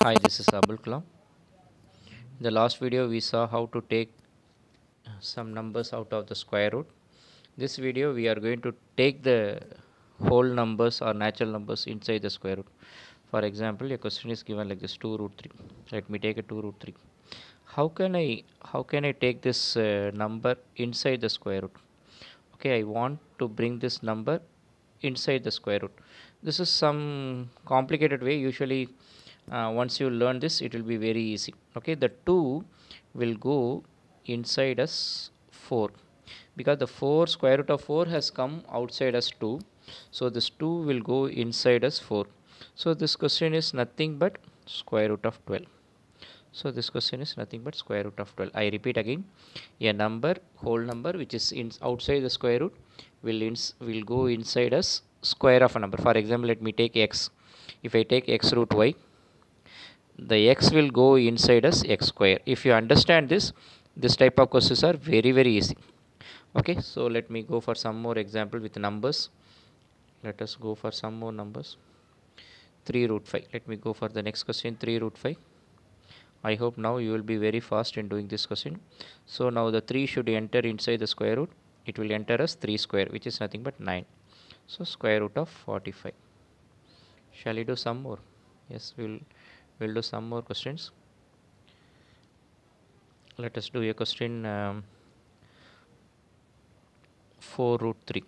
Hi, this is Abul Kalam. In the last video, we saw how to take some numbers out of the square root. This video, we are going to take the whole numbers or natural numbers inside the square root. For example, a question is given like this 2 root 3. Let me take a 2 root 3. How can I how can I take this uh, number inside the square root? Okay, I want to bring this number inside the square root. This is some complicated way. Usually, uh, once you learn this it will be very easy okay the 2 will go inside as 4 because the 4 square root of 4 has come outside as 2 so this 2 will go inside as 4 so this question is nothing but square root of 12 so this question is nothing but square root of 12 i repeat again a number whole number which is in outside the square root will ins will go inside as square of a number for example let me take x if i take x root y the x will go inside as x square if you understand this this type of questions are very very easy okay so let me go for some more example with numbers let us go for some more numbers 3 root 5 let me go for the next question 3 root 5 I hope now you will be very fast in doing this question so now the 3 should enter inside the square root it will enter as 3 square which is nothing but 9 so square root of 45 shall we do some more yes we will we'll do some more questions let us do a question um, 4 root 3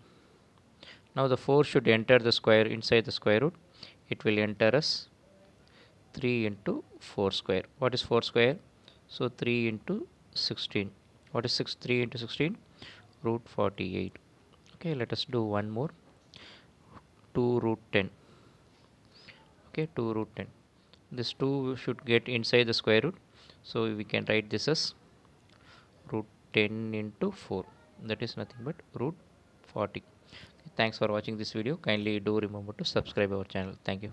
now the 4 should enter the square inside the square root it will enter as 3 into 4 square what is 4 square so 3 into 16 what is 6 3 into 16 root 48 okay let us do one more 2 root 10 okay 2 root 10 this 2 should get inside the square root so we can write this as root 10 into 4 that is nothing but root 40 thanks for watching this video kindly do remember to subscribe our channel thank you